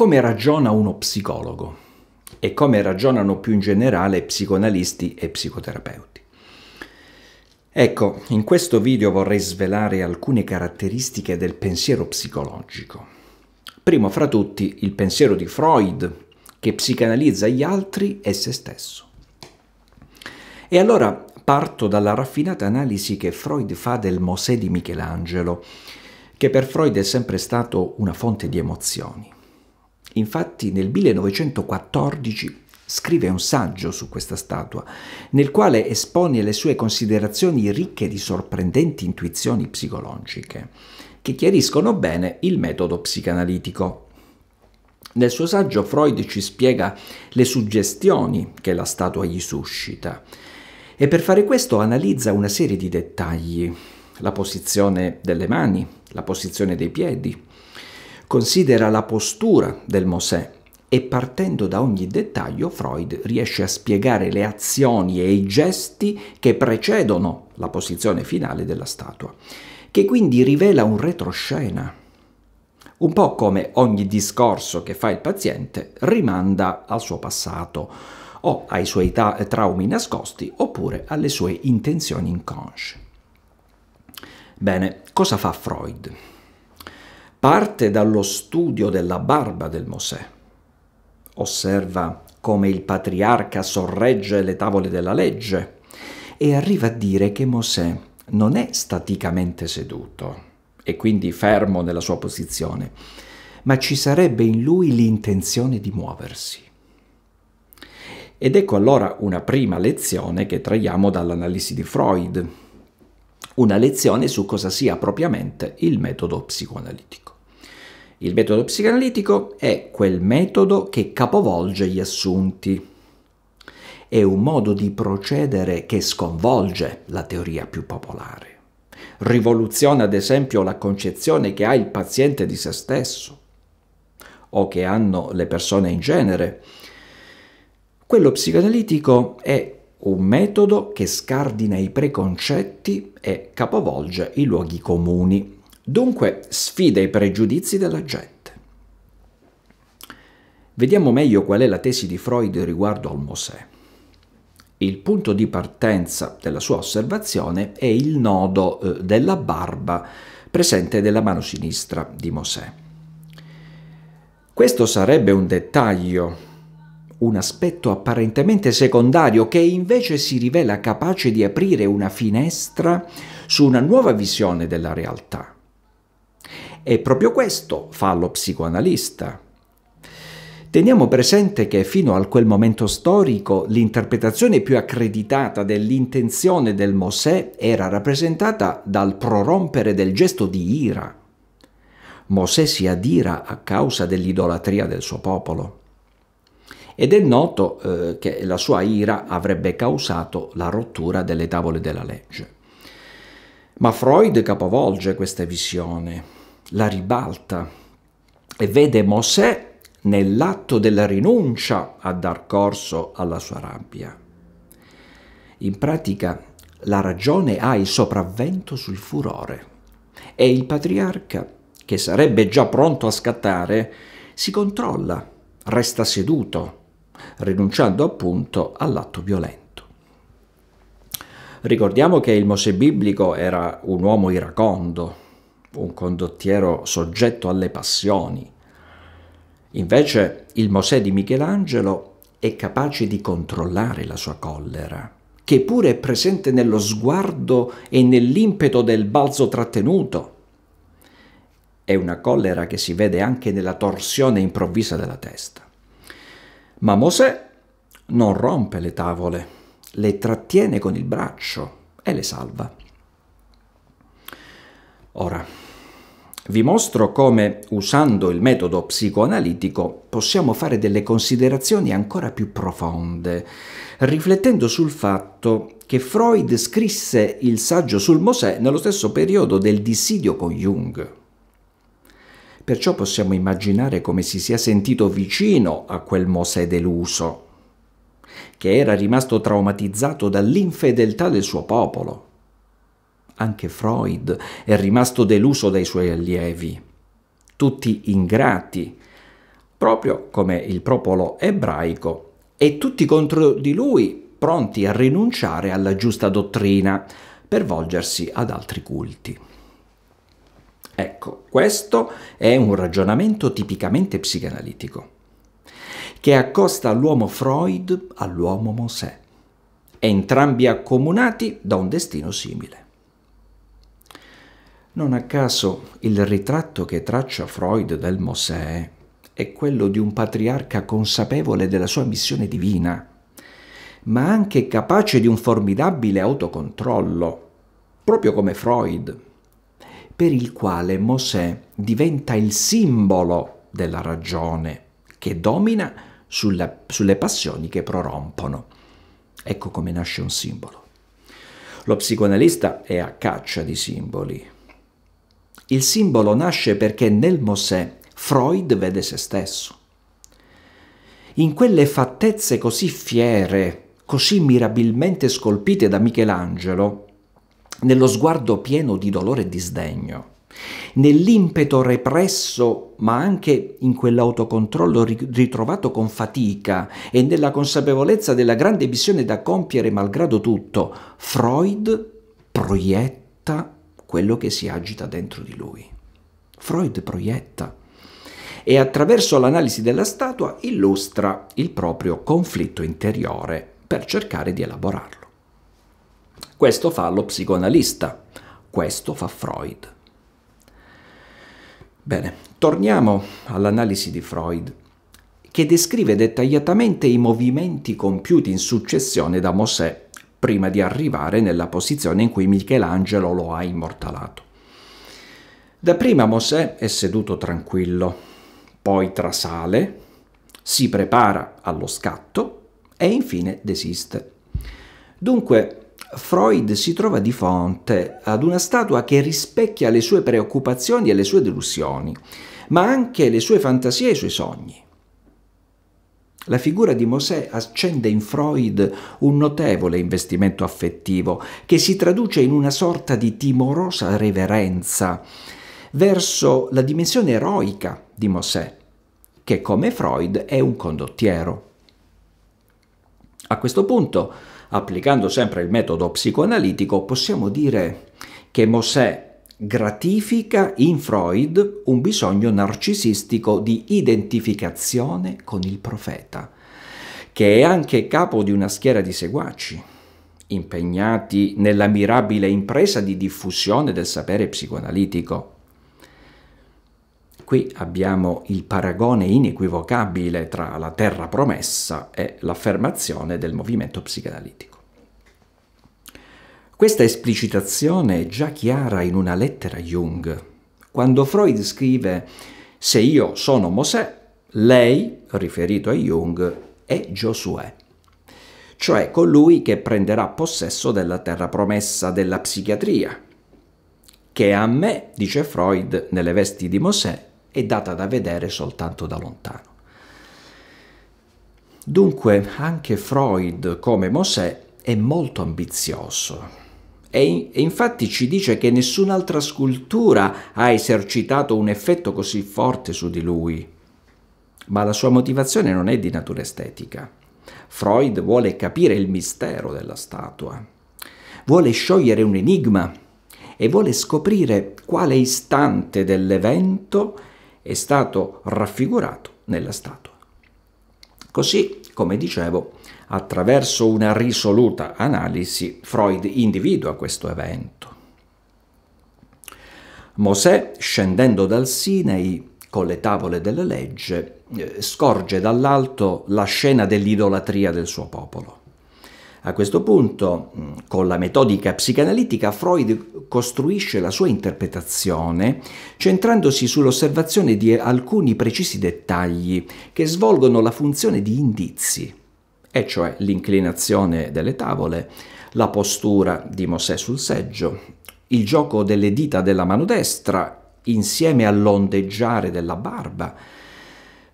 come ragiona uno psicologo e come ragionano più in generale psicoanalisti e psicoterapeuti. Ecco, in questo video vorrei svelare alcune caratteristiche del pensiero psicologico. Primo fra tutti il pensiero di Freud, che psicanalizza gli altri e se stesso. E allora parto dalla raffinata analisi che Freud fa del Mosè di Michelangelo, che per Freud è sempre stato una fonte di emozioni. Infatti nel 1914 scrive un saggio su questa statua, nel quale espone le sue considerazioni ricche di sorprendenti intuizioni psicologiche, che chiariscono bene il metodo psicanalitico. Nel suo saggio Freud ci spiega le suggestioni che la statua gli suscita e per fare questo analizza una serie di dettagli, la posizione delle mani, la posizione dei piedi, Considera la postura del Mosè e partendo da ogni dettaglio Freud riesce a spiegare le azioni e i gesti che precedono la posizione finale della statua, che quindi rivela un retroscena. Un po' come ogni discorso che fa il paziente rimanda al suo passato, o ai suoi tra traumi nascosti oppure alle sue intenzioni inconsce. Bene, cosa fa Freud? parte dallo studio della barba del Mosè. Osserva come il patriarca sorregge le tavole della legge e arriva a dire che Mosè non è staticamente seduto e quindi fermo nella sua posizione, ma ci sarebbe in lui l'intenzione di muoversi. Ed ecco allora una prima lezione che traiamo dall'analisi di Freud, una lezione su cosa sia propriamente il metodo psicoanalitico. Il metodo psicoanalitico è quel metodo che capovolge gli assunti. È un modo di procedere che sconvolge la teoria più popolare. Rivoluziona ad esempio la concezione che ha il paziente di se stesso o che hanno le persone in genere. Quello psicoanalitico è un metodo che scardina i preconcetti e capovolge i luoghi comuni, dunque sfida i pregiudizi della gente. Vediamo meglio qual è la tesi di Freud riguardo al Mosè. Il punto di partenza della sua osservazione è il nodo eh, della barba presente nella mano sinistra di Mosè. Questo sarebbe un dettaglio un aspetto apparentemente secondario che invece si rivela capace di aprire una finestra su una nuova visione della realtà. E proprio questo fa lo psicoanalista. Teniamo presente che fino a quel momento storico l'interpretazione più accreditata dell'intenzione del Mosè era rappresentata dal prorompere del gesto di ira. Mosè si adira a causa dell'idolatria del suo popolo ed è noto eh, che la sua ira avrebbe causato la rottura delle tavole della legge. Ma Freud capovolge questa visione, la ribalta e vede Mosè nell'atto della rinuncia a dar corso alla sua rabbia. In pratica la ragione ha il sopravvento sul furore e il patriarca, che sarebbe già pronto a scattare, si controlla, resta seduto rinunciando appunto all'atto violento. Ricordiamo che il Mosè biblico era un uomo iracondo, un condottiero soggetto alle passioni. Invece il Mosè di Michelangelo è capace di controllare la sua collera, che pure è presente nello sguardo e nell'impeto del balzo trattenuto. È una collera che si vede anche nella torsione improvvisa della testa. Ma Mosè non rompe le tavole, le trattiene con il braccio e le salva. Ora, vi mostro come, usando il metodo psicoanalitico, possiamo fare delle considerazioni ancora più profonde, riflettendo sul fatto che Freud scrisse il saggio sul Mosè nello stesso periodo del dissidio con Jung. Perciò possiamo immaginare come si sia sentito vicino a quel Mosè deluso, che era rimasto traumatizzato dall'infedeltà del suo popolo. Anche Freud è rimasto deluso dai suoi allievi, tutti ingrati, proprio come il popolo ebraico, e tutti contro di lui pronti a rinunciare alla giusta dottrina per volgersi ad altri culti. Ecco, questo è un ragionamento tipicamente psicanalitico, che accosta l'uomo Freud all'uomo Mosè, entrambi accomunati da un destino simile. Non a caso il ritratto che traccia Freud del Mosè è quello di un patriarca consapevole della sua missione divina, ma anche capace di un formidabile autocontrollo, proprio come Freud per il quale Mosè diventa il simbolo della ragione che domina sulla, sulle passioni che prorompono. Ecco come nasce un simbolo. Lo psicoanalista è a caccia di simboli. Il simbolo nasce perché nel Mosè Freud vede se stesso. In quelle fattezze così fiere, così mirabilmente scolpite da Michelangelo, nello sguardo pieno di dolore e di sdegno, nell'impeto represso ma anche in quell'autocontrollo ritrovato con fatica e nella consapevolezza della grande missione da compiere malgrado tutto, Freud proietta quello che si agita dentro di lui. Freud proietta e attraverso l'analisi della statua illustra il proprio conflitto interiore per cercare di elaborarlo. Questo fa lo psicoanalista, questo fa Freud. Bene, torniamo all'analisi di Freud, che descrive dettagliatamente i movimenti compiuti in successione da Mosè prima di arrivare nella posizione in cui Michelangelo lo ha immortalato. Dapprima Mosè è seduto tranquillo, poi trasale, si prepara allo scatto e infine desiste. Dunque Freud si trova di fronte ad una statua che rispecchia le sue preoccupazioni e le sue delusioni, ma anche le sue fantasie e i suoi sogni. La figura di Mosè accende in Freud un notevole investimento affettivo che si traduce in una sorta di timorosa reverenza verso la dimensione eroica di Mosè, che come Freud è un condottiero. A questo punto applicando sempre il metodo psicoanalitico, possiamo dire che Mosè gratifica in Freud un bisogno narcisistico di identificazione con il profeta, che è anche capo di una schiera di seguaci, impegnati nella mirabile impresa di diffusione del sapere psicoanalitico. Qui abbiamo il paragone inequivocabile tra la terra promessa e l'affermazione del movimento psicanalitico. Questa esplicitazione è già chiara in una lettera a Jung, quando Freud scrive Se io sono Mosè, lei, riferito a Jung, è Giosuè, cioè colui che prenderà possesso della terra promessa della psichiatria, che a me, dice Freud, nelle vesti di Mosè è data da vedere soltanto da lontano. Dunque anche Freud, come Mosè, è molto ambizioso e, infatti ci dice che nessun'altra scultura ha esercitato un effetto così forte su di lui. Ma la sua motivazione non è di natura estetica. Freud vuole capire il mistero della statua, vuole sciogliere un enigma e vuole scoprire quale istante dell'evento è stato raffigurato nella statua. Così, come dicevo, attraverso una risoluta analisi Freud individua questo evento. Mosè, scendendo dal Sinai con le tavole della legge, eh, scorge dall'alto la scena dell'idolatria del suo popolo. A questo punto, mm, con la metodica psicanalitica, Freud costruisce la sua interpretazione centrandosi sull'osservazione di alcuni precisi dettagli che svolgono la funzione di indizi, e cioè l'inclinazione delle tavole, la postura di Mosè sul seggio, il gioco delle dita della mano destra insieme all'ondeggiare della barba,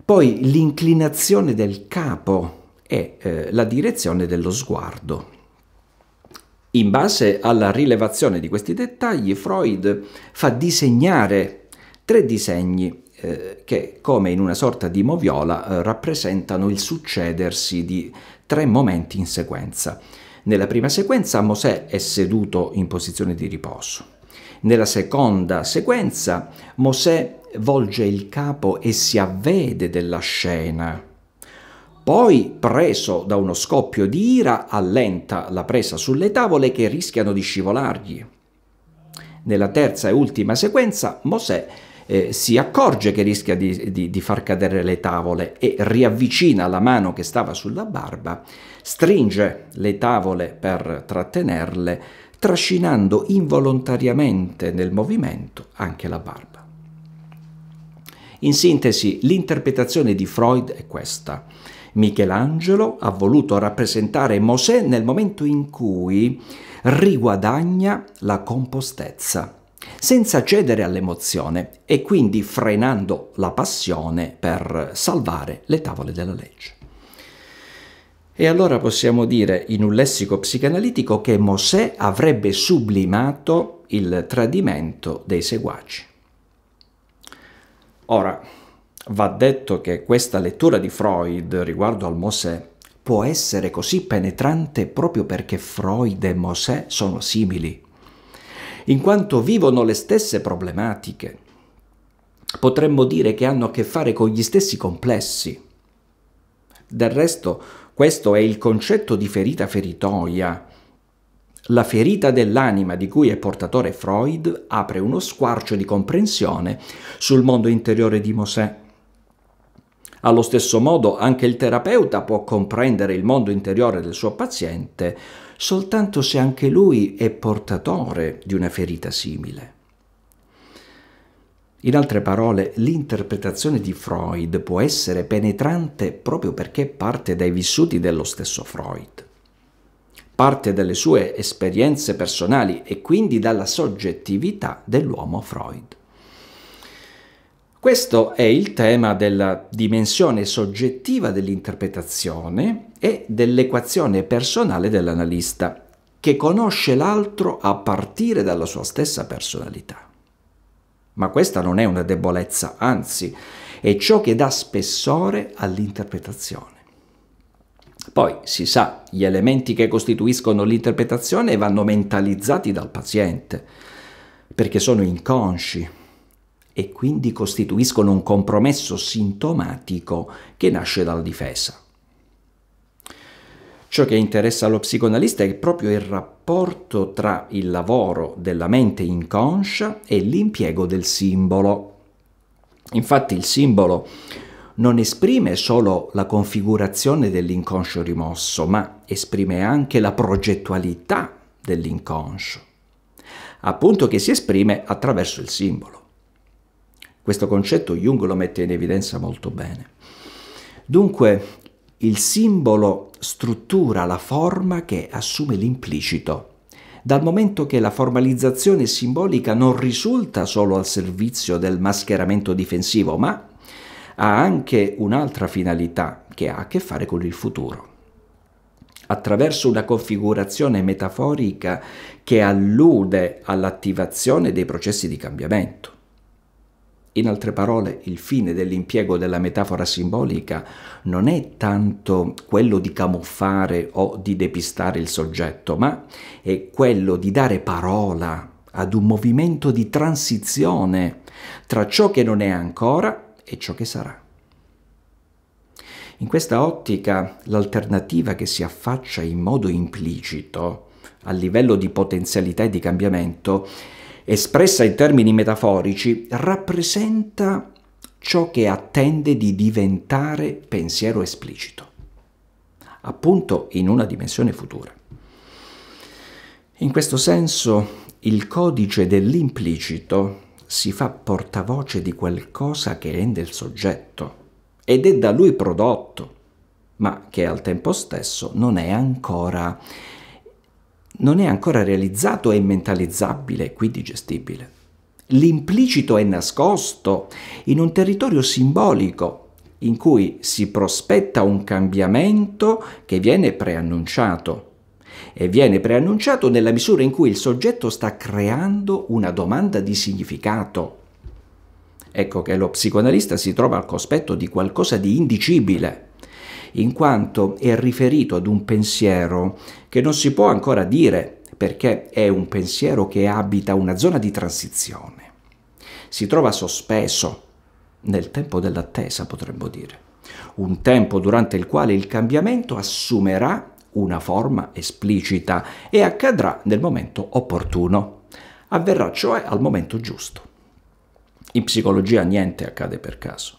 poi l'inclinazione del capo è eh, la direzione dello sguardo. In base alla rilevazione di questi dettagli, Freud fa disegnare tre disegni eh, che, come in una sorta di moviola, eh, rappresentano il succedersi di tre momenti in sequenza. Nella prima sequenza Mosè è seduto in posizione di riposo. Nella seconda sequenza Mosè volge il capo e si avvede della scena poi, preso da uno scoppio di ira, allenta la presa sulle tavole che rischiano di scivolargli. Nella terza e ultima sequenza, Mosè eh, si accorge che rischia di, di, di, far cadere le tavole e riavvicina la mano che stava sulla barba, stringe le tavole per trattenerle, trascinando involontariamente nel movimento anche la barba. In sintesi, l'interpretazione di Freud è questa. Michelangelo ha voluto rappresentare Mosè nel momento in cui riguadagna la compostezza, senza cedere all'emozione e quindi frenando la passione per salvare le tavole della legge. E allora possiamo dire in un lessico psicanalitico che Mosè avrebbe sublimato il tradimento dei seguaci. Ora, Va detto che questa lettura di Freud riguardo al Mosè può essere così penetrante proprio perché Freud e Mosè sono simili, in quanto vivono le stesse problematiche. Potremmo dire che hanno a che fare con gli stessi complessi. Del resto, questo è il concetto di ferita feritoia. La ferita dell'anima di cui è portatore Freud apre uno squarcio di comprensione sul mondo interiore di Mosè allo stesso modo anche il terapeuta può comprendere il mondo interiore del suo paziente soltanto se anche lui è portatore di una ferita simile. In altre parole, l'interpretazione di Freud può essere penetrante proprio perché parte dai vissuti dello stesso Freud, parte dalle sue esperienze personali e quindi dalla soggettività dell'uomo Freud. Questo è il tema della dimensione soggettiva dell'interpretazione e dell'equazione personale dell'analista, che conosce l'altro a partire dalla sua stessa personalità. Ma questa non è una debolezza, anzi, è ciò che dà spessore all'interpretazione. Poi, si sa, gli elementi che costituiscono l'interpretazione vanno mentalizzati dal paziente, perché sono inconsci e quindi costituiscono un compromesso sintomatico che nasce dalla difesa. Ciò che interessa allo psicoanalista è proprio il rapporto tra il lavoro della mente inconscia e l'impiego del simbolo. Infatti il simbolo non esprime solo la configurazione dell'inconscio rimosso, ma esprime anche la progettualità dell'inconscio, appunto che si esprime attraverso il simbolo. Questo concetto Jung lo mette in evidenza molto bene. Dunque, il simbolo struttura la forma che assume l'implicito. Dal momento che la formalizzazione simbolica non risulta solo al servizio del mascheramento difensivo, ma ha anche un'altra finalità che ha a che fare con il futuro. Attraverso una configurazione metaforica che allude all'attivazione dei processi di cambiamento. In altre parole, il fine dell'impiego della metafora simbolica non è tanto quello di camuffare o di depistare il soggetto, ma è quello di dare parola ad un movimento di transizione tra ciò che non è ancora e ciò che sarà. In questa ottica l'alternativa che si affaccia in modo implicito a livello di potenzialità e di cambiamento espressa in termini metaforici, rappresenta ciò che attende di diventare pensiero esplicito, appunto in una dimensione futura. In questo senso il codice dell'implicito si fa portavoce di qualcosa che rende il soggetto ed è da lui prodotto, ma che al tempo stesso non è ancora non è ancora realizzato e mentalizzabile, quindi gestibile. L'implicito è nascosto in un territorio simbolico in cui si prospetta un cambiamento che viene preannunciato e viene preannunciato nella misura in cui il soggetto sta creando una domanda di significato. Ecco che lo psicoanalista si trova al cospetto di qualcosa di indicibile in quanto è riferito ad un pensiero che non si può ancora dire perché è un pensiero che abita una zona di transizione. Si trova sospeso nel tempo dell'attesa, potremmo dire, un tempo durante il quale il cambiamento assumerà una forma esplicita e accadrà nel momento opportuno. Avverrà cioè al momento giusto. In psicologia niente accade per caso.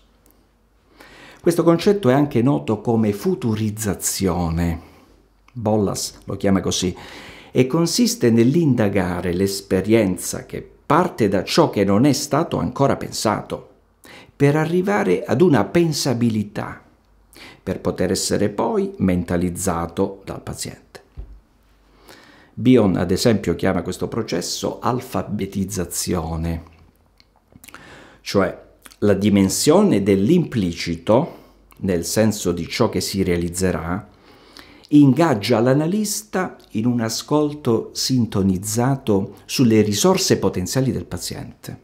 Questo concetto è anche noto come futurizzazione, Bollas lo chiama così, e consiste nell'indagare l'esperienza che parte da ciò che non è stato ancora pensato, per arrivare ad una pensabilità, per poter essere poi mentalizzato dal paziente. Bion, ad esempio, chiama questo processo alfabetizzazione, cioè la dimensione dell'implicito nel senso di ciò che si realizzerà, ingaggia l'analista in un ascolto sintonizzato sulle risorse potenziali del paziente,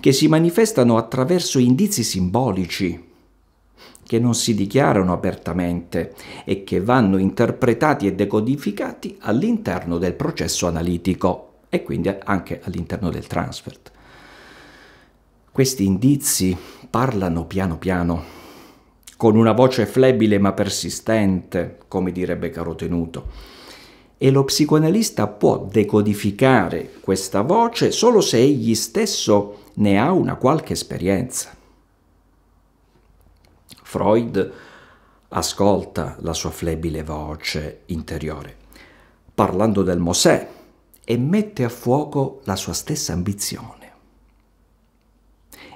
che si manifestano attraverso indizi simbolici che non si dichiarano apertamente e che vanno interpretati e decodificati all'interno del processo analitico e quindi anche all'interno del transfert. Questi indizi parlano piano piano con una voce flebile ma persistente, come direbbe caro tenuto. E lo psicoanalista può decodificare questa voce solo se egli stesso ne ha una qualche esperienza. Freud ascolta la sua flebile voce interiore, parlando del Mosè, e mette a fuoco la sua stessa ambizione.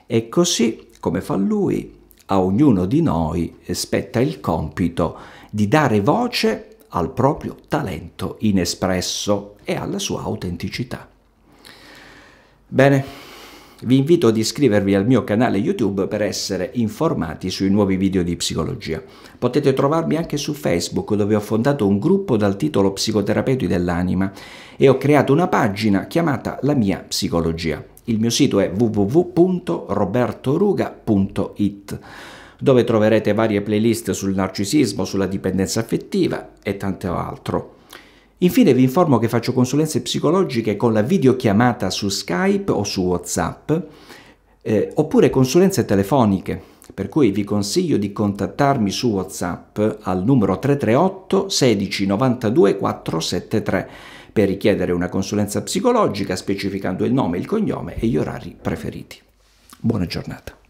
E così, come fa lui, a ognuno di noi spetta il compito di dare voce al proprio talento inespresso e alla sua autenticità. Bene, vi invito ad iscrivervi al mio canale YouTube per essere informati sui nuovi video di psicologia. Potete trovarmi anche su Facebook dove ho fondato un gruppo dal titolo Psicoterapeuti dell'anima e ho creato una pagina chiamata La mia psicologia il mio sito è www.robertoruga.it dove troverete varie playlist sul narcisismo, sulla dipendenza affettiva e tanto altro. Infine vi informo che faccio consulenze psicologiche con la videochiamata su Skype o su WhatsApp, eh, oppure consulenze telefoniche, per cui vi consiglio di contattarmi su WhatsApp al numero 338 16 92 473 per richiedere una consulenza psicologica specificando il nome, il cognome e gli orari preferiti. Buona giornata.